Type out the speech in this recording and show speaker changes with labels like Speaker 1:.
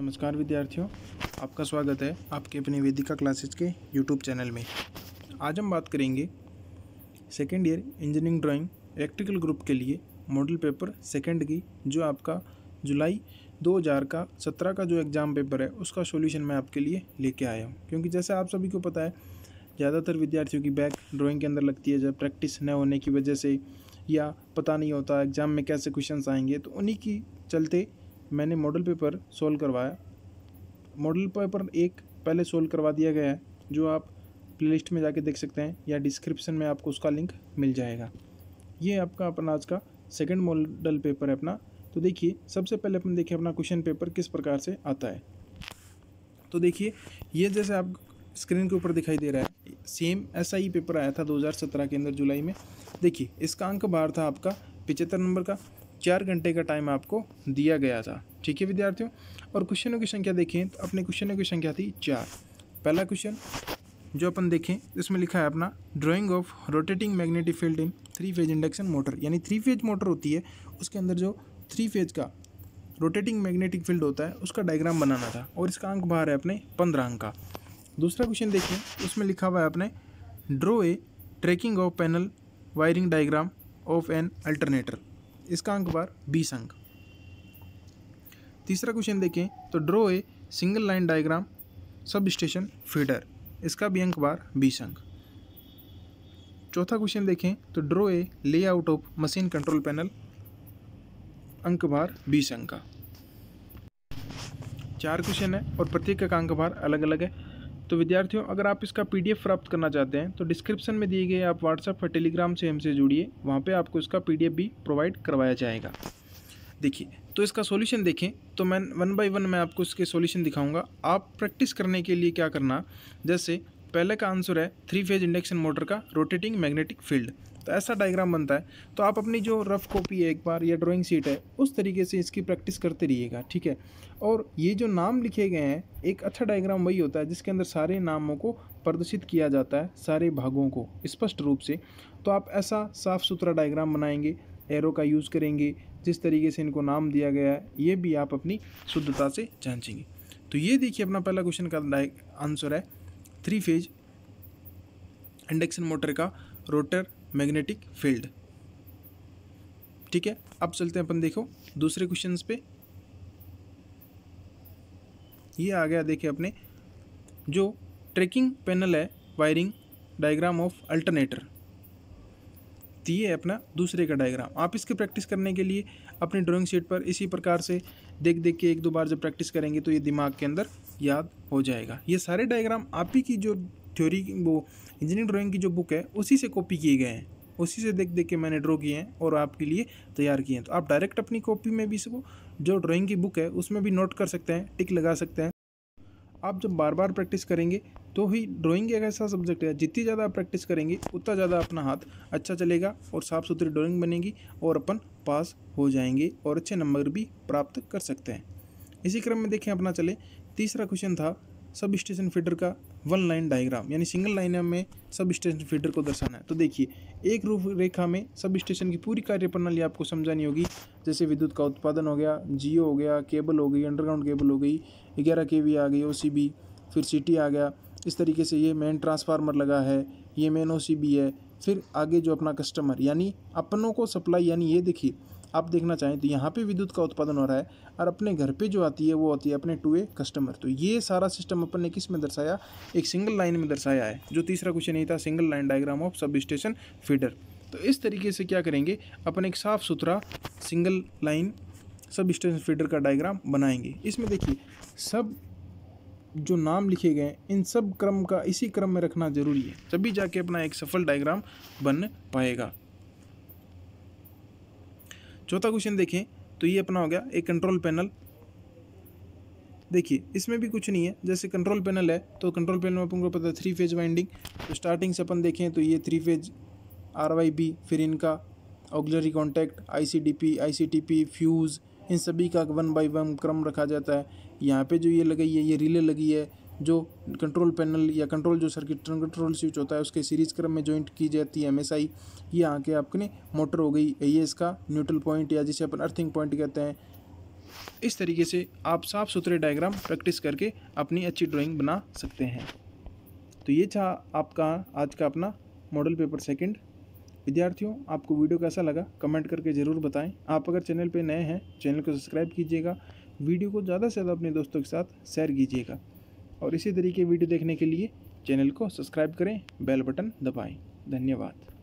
Speaker 1: नमस्कार विद्यार्थियों आपका स्वागत है आपके अपने वेदिका क्लासेस के यूट्यूब चैनल में आज हम बात करेंगे second year engineering drawing electrical group के लिए मॉडल पेपर सेकेंड की जो आपका जुलाई 2000 का 17 का जो एग्ज़ाम पेपर है उसका सॉल्यूशन मैं आपके लिए लेके आया हूँ क्योंकि जैसे आप सभी को पता है ज़्यादातर विद्यार्थियों की बैक ड्राइंग के अंदर लगती है जब प्रैक्टिस न होने की वजह से या पता नहीं होता एग्ज़ाम में कैसे क्वेश्चंस आएंगे तो उन्हीं की चलते मैंने मॉडल पेपर सोल्व करवाया मॉडल पेपर एक पहले सोल्व करवा दिया गया है जो आप प्लेलिस्ट में जाके देख सकते हैं या डिस्क्रिप्शन में आपको उसका लिंक मिल जाएगा ये आपका अपना आज का सेकेंड मॉडल पेपर है अपना तो देखिए सबसे पहले अपन देखिए अपना क्वेश्चन पेपर किस प्रकार से आता है तो देखिए ये जैसे आप स्क्रीन के ऊपर दिखाई दे रहा है सेम ऐसा ही पेपर आया था 2017 के अंदर जुलाई में देखिए इसका अंक बाहर था आपका पिचहत्तर नंबर का चार घंटे का टाइम आपको दिया गया था ठीक है विद्यार्थियों और क्वेश्चनों की संख्या देखें तो अपने क्वेश्चनों की संख्या थी चार पहला क्वेश्चन जो अपन देखें इसमें लिखा है अपना drawing of rotating magnetic field in three phase induction motor यानी थ्री फेज मोटर होती है उसके अंदर जो थ्री फेज का रोटेटिंग मैग्नेटिक फील्ड होता है उसका डायग्राम बनाना था और इसका अंक बाहर है अपने पंद्रह अंक का दूसरा क्वेश्चन देखें उसमें लिखा हुआ है अपने draw a tracking of panel wiring diagram of an alternator इसका अंक बार बीस अंक तीसरा क्वेश्चन देखें तो draw a single line diagram substation feeder इसका भी अंक बार बीस अंक चौथा क्वेश्चन देखें तो draw a layout of machine control panel अंक बार बीस अंक का चार क्वेश्चन है और प्रत्येक का अंक बार अलग अलग है तो विद्यार्थियों अगर आप इसका पीडीएफ प्राप्त करना चाहते हैं तो डिस्क्रिप्शन में दिए गए आप व्हाट्सएप और टेलीग्राम से हमसे जुड़िए वहाँ पे आपको इसका पीडीएफ भी प्रोवाइड करवाया जाएगा देखिए तो इसका सॉल्यूशन देखें तो मैं वन बाय वन मैं आपको इसके सॉल्यूशन दिखाऊंगा आप प्रैक्टिस करने के लिए क्या करना जैसे पहले का आंसर है थ्री फेज इंडक्शन मोटर का रोटेटिंग मैग्नेटिक फील्ड तो ऐसा डायग्राम बनता है तो आप अपनी जो रफ़ कॉपी है एक बार या ड्राइंग सीट है उस तरीके से इसकी प्रैक्टिस करते रहिएगा ठीक है और ये जो नाम लिखे गए हैं एक अच्छा डायग्राम वही होता है जिसके अंदर सारे नामों को प्रदर्शित किया जाता है सारे भागों को स्पष्ट रूप से तो आप ऐसा साफ़ सुथरा डायग्राम बनाएंगे एरो का यूज़ करेंगे जिस तरीके से इनको नाम दिया गया है ये भी आप अपनी शुद्धता से जांचेंगे तो ये देखिए अपना पहला क्वेश्चन का आंसर है थ्री फेज इंडक्शन मोटर का रोटर मैग्नेटिक फील्ड ठीक है अब चलते हैं अपन देखो दूसरे क्वेश्चन पे ये आ गया देखिए अपने जो ट्रैकिंग पैनल है वायरिंग डायग्राम ऑफ अल्टरनेटर ये है अपना दूसरे का डायग्राम आप इसके प्रैक्टिस करने के लिए अपनी ड्राइंग शीट पर इसी प्रकार से देख देख के एक दो बार जब प्रैक्टिस करेंगे तो ये दिमाग के अंदर याद हो जाएगा ये सारे डायग्राम आप ही की जो थ्योरी वो इंजीनियरिंग ड्राइंग की जो बुक है उसी से कॉपी किए गए हैं उसी से देख देख के मैंने ड्रॉ किए हैं और आपके लिए तैयार किए हैं तो आप डायरेक्ट अपनी कॉपी में भी इसको जो ड्राइंग की बुक है उसमें भी नोट कर सकते हैं टिक लगा सकते हैं आप जब बार बार प्रैक्टिस करेंगे तो ही ड्राइंग एक ऐसा सब्जेक्ट है जितनी ज़्यादा आप प्रैक्टिस करेंगे उतना ज़्यादा अपना हाथ अच्छा चलेगा और साफ़ सुथरी ड्राइंग बनेगी और अपन पास हो जाएंगे और अच्छे नंबर भी प्राप्त कर सकते हैं इसी क्रम में देखें अपना चले तीसरा क्वेश्चन था सब स्टेशन फीडर का वन लाइन डायग्राम यानी सिंगल लाइन में सब स्टेशन फीडर को दर्शाना है तो देखिए एक रूप रेखा में सब स्टेशन की पूरी कार्य प्रणाली आपको समझानी होगी जैसे विद्युत का उत्पादन हो गया जियो हो गया केबल हो गई अंडरग्राउंड केबल हो गई ग्यारह के आ गई ओ फिर सिटी आ गया इस तरीके से ये मेन ट्रांसफार्मर लगा है ये मेन ओ है फिर आगे जो अपना कस्टमर यानी अपनों को सप्लाई यानी ये देखिए आप देखना चाहें तो यहाँ पे विद्युत का उत्पादन हो रहा है और अपने घर पे जो आती है वो आती है अपने टू ए कस्टमर तो ये सारा सिस्टम अपन ने किस में दर्शाया एक सिंगल लाइन में दर्शाया है जो तीसरा क्वेश्चन नहीं था single line diagram of substation feeder तो इस तरीके से क्या करेंगे अपन एक साफ़ सुथरा single line substation feeder का डायग्राम बनाएंगे इसमें देखिए सब जो नाम लिखे गए इन सब क्रम का इसी क्रम में रखना जरूरी है तभी जाके अपना एक सफल डायग्राम बन पाएगा चौथा क्वेश्चन देखें तो ये अपना हो गया एक कंट्रोल पैनल देखिए इसमें भी कुछ नहीं है जैसे कंट्रोल पैनल है तो कंट्रोल पैनल में अपन को पता है थ्री फेज वाइंडिंग तो स्टार्टिंग से अपन देखें तो ये three phase R Y B फिर इनका auxiliary contact I C D P I C T P fuse इन सभी का वन बाई वन क्रम रखा जाता है यहाँ पे जो ये लगाई है ये रिले लगी है जो कंट्रोल पैनल या कंट्रोल जो सर्किट कंट्रोल स्विच होता है उसके सीरीज क्रम में जॉइंट की जाती है एमएसआई ये आके आपने मोटर हो गई ये इसका न्यूट्रल पॉइंट या जिसे अपन अर्थिंग पॉइंट कहते हैं इस तरीके से आप साफ़ सुथरे डायग्राम प्रैक्टिस करके अपनी अच्छी ड्राइंग बना सकते हैं तो ये था आपका आज का अपना मॉडल पेपर सेकेंड विद्यार्थियों आपको वीडियो कैसा लगा कमेंट करके ज़रूर बताएं आप अगर चैनल पर नए हैं चैनल को सब्सक्राइब कीजिएगा वीडियो को ज़्यादा से ज़्यादा अपने दोस्तों के साथ शेयर कीजिएगा और इसी तरीके वीडियो देखने के लिए चैनल को सब्सक्राइब करें बेल बटन दबाएं धन्यवाद